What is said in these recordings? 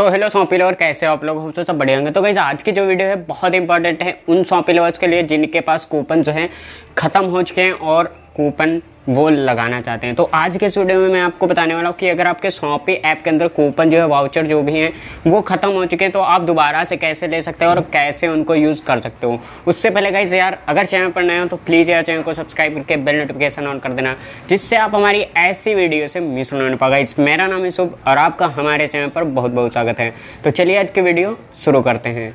तो hello soppy lover कैसे हो आप लोग हम सब बढ़िया होंगे तो गई आज की जो वीडियो है बहुत इंपॉर्टेंट है उन सॉपी लवर्स के लिए जिनके पास कूपन जो है ख़त्म हो चुके हैं और कूपन वो लगाना चाहते हैं तो आज के स्टूडियो में मैं आपको बताने वाला हूँ कि अगर आपके शॉपी ऐप के अंदर कूपन जो है वाउचर जो भी हैं वो ख़त्म हो चुके हैं तो आप दोबारा से कैसे ले सकते हो और कैसे उनको यूज़ कर सकते हो उससे पहले गाइज यार अगर चैनल पर नए हो तो प्लीज़ यार चैनल को सब्सक्राइब करके बेल नोटिफिकेशन ऑन कर देना जिससे आप हमारी ऐसी वीडियो से मिस होने पाएगा इस मेरा नाम है शुभ और आपका हमारे चैनल पर बहुत बहुत स्वागत है तो चलिए आज की वीडियो शुरू करते हैं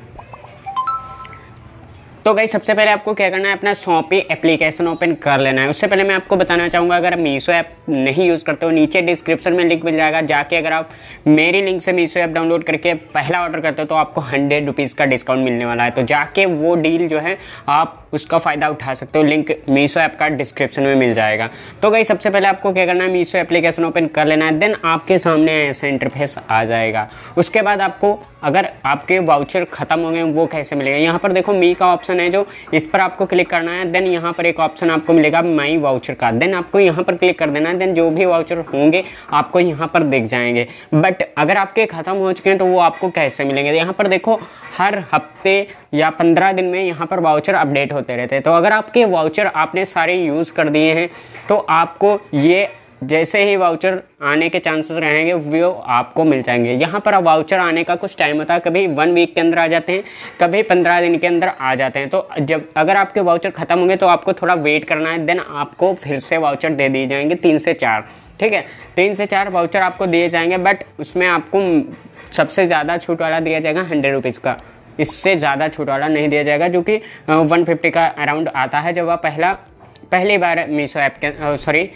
तो गई सबसे पहले आपको क्या करना है अपना शॉपी एप्लीकेशन ओपन कर लेना है उससे पहले मैं आपको बताना चाहूँगा अगर आप मीशो ऐप नहीं यूज़ करते हो नीचे डिस्क्रिप्शन में लिंक मिल जाएगा जाके अगर आप मेरी लिंक से मीशो ऐप डाउनलोड करके पहला ऑर्डर करते हो तो आपको हंड्रेड रुपीज़ का डिस्काउंट मिलने वाला है तो जाके वो डील जो है आप उसका फ़ायदा उठा सकते हो लिंक मीशो ऐप का डिस्क्रिप्शन में मिल जाएगा तो गई सबसे पहले आपको क्या करना है मीशो एप्लीकेशन ओपन कर लेना है देन आपके सामने ऐसा इंटरफेस आ जाएगा उसके बाद आपको अगर आपके वाउचर खत्म हो गए वो कैसे मिलेगा यहाँ पर देखो मी का ऑप्शन है जो इस पर आपको क्लिक करना है देन यहाँ पर एक ऑप्शन आपको मिलेगा माई वाउचर का देन आपको यहाँ पर क्लिक कर देना है देन जो भी वाउचर होंगे आपको यहाँ पर दिख जाएंगे बट अगर आपके ख़त्म हो चुके हैं तो वो आपको कैसे मिलेंगे तो यहाँ पर देखो हर हफ्ते या पंद्रह दिन में यहाँ पर वाउचर अपडेट होते होते रहते हैं तो अगर आपके वाउचर आपने सारे यूज़ कर दिए हैं तो आपको ये जैसे ही वाउचर आने के चांसेस रहेंगे वो आपको मिल जाएंगे यहाँ पर वाउचर आने का कुछ टाइम होता है कभी वन वीक के अंदर आ जाते हैं कभी पंद्रह दिन के अंदर आ जाते हैं तो जब अगर आपके वाउचर ख़त्म होंगे तो आपको थोड़ा वेट करना है देन आपको फिर से वाउचर दे दिए जाएंगे तीन से चार ठीक है तीन से चार वाउचर आपको दिए जाएंगे बट उसमें आपको सबसे ज़्यादा छूट वाला दिया जाएगा हंड्रेड रुपीज़ का इससे ज़्यादा वाला नहीं दिया जाएगा जो कि वन फिफ्टी का अराउंड आता है जब आप पहला पहली बार मीशो ऐप के सॉरी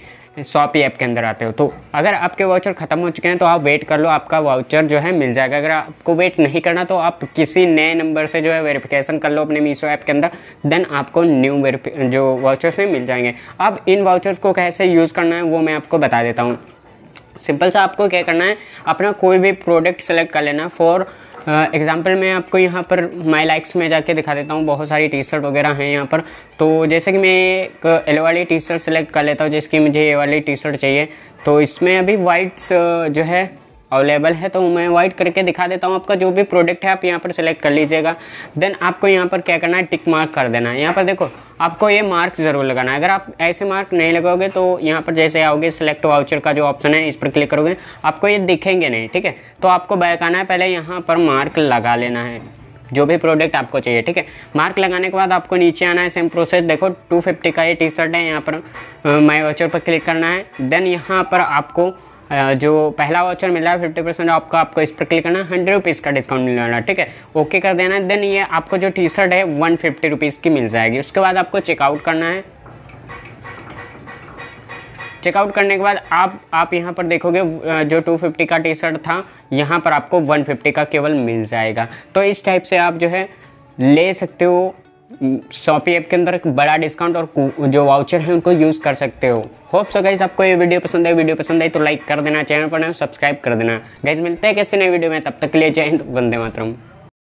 शॉपी ऐप के अंदर आते हो तो अगर आपके वाउचर ख़त्म हो चुके हैं तो आप वेट कर लो आपका वाउचर जो है मिल जाएगा अगर आपको वेट नहीं करना तो आप किसी नए नंबर से जो है वेरिफिकेशन कर लो अपने मीशो ऐप के अंदर देन आपको न्यू वेरिफि जो वाउचर्स हैं मिल जाएंगे अब इन वाउचर्स को कैसे यूज़ करना है वो मैं आपको बता देता हूँ सिंपल सा आपको क्या करना है अपना कोई भी प्रोडक्ट सेलेक्ट कर लेना फॉर एग्ज़ाम्पल मैं आपको यहाँ पर माई लाइक्स में जाके दिखा देता हूँ बहुत सारी टी शर्ट वगैरह हैं यहाँ पर तो जैसे कि मैं एक येलो वाली टी शर्ट सेलेक्ट कर लेता हूँ जिसकी मुझे ये वाली टी शर्ट चाहिए तो इसमें अभी वाइट्स जो है अवेलेबल है तो मैं वाइट करके दिखा देता हूँ आपका जो भी प्रोडक्ट है आप यहाँ पर सेलेक्ट कर लीजिएगा देन आपको यहाँ पर क्या करना है टिक मार्क कर देना है यहाँ पर देखो आपको ये मार्क ज़रूर लगाना है अगर आप ऐसे मार्क नहीं लगाओगे तो यहाँ पर जैसे आओगे सिलेक्ट वाउचर का जो ऑप्शन है इस पर क्लिक करोगे आपको ये दिखेंगे नहीं ठीक है तो आपको बैक आना है पहले यहाँ पर मार्क लगा लेना है जो भी प्रोडक्ट आपको चाहिए ठीक है मार्क लगाने के बाद आपको नीचे आना है सेम प्रोसेस देखो 250 का ये टी शर्ट है यहाँ पर माई वाचर पर क्लिक करना है देन यहाँ पर आपको जो पहला वाउचर मिल रहा है फिफ्टी परसेंट आपको आपको इस पर क्लिक करना है हंड्रेड रुपीज़ का डिस्काउंट मिल रहा है ठीक है ओके कर देना देन ये आपको जो टी शर्ट है वन फिफ्टी रुपीज़ की मिल जाएगी उसके बाद आपको चेकआउट करना है चेकआउट करने के बाद आप आप यहाँ पर देखोगे जो 250 का टी शर्ट था यहां पर आपको 150 का केवल मिल जाएगा तो इस टाइप से आप जो है ले सकते हो शॉपी ऐप के अंदर एक बड़ा डिस्काउंट और जो वाउचर है उनको यूज़ कर सकते हो होप सो गाइज आपको ये वीडियो पसंद है वीडियो पसंद आई तो लाइक कर देना चैनल पर सब्सक्राइब कर देना गाइज मिलते हैं कैसे नए वीडियो में तब तक के लिए जय हिंद वंदे मातरम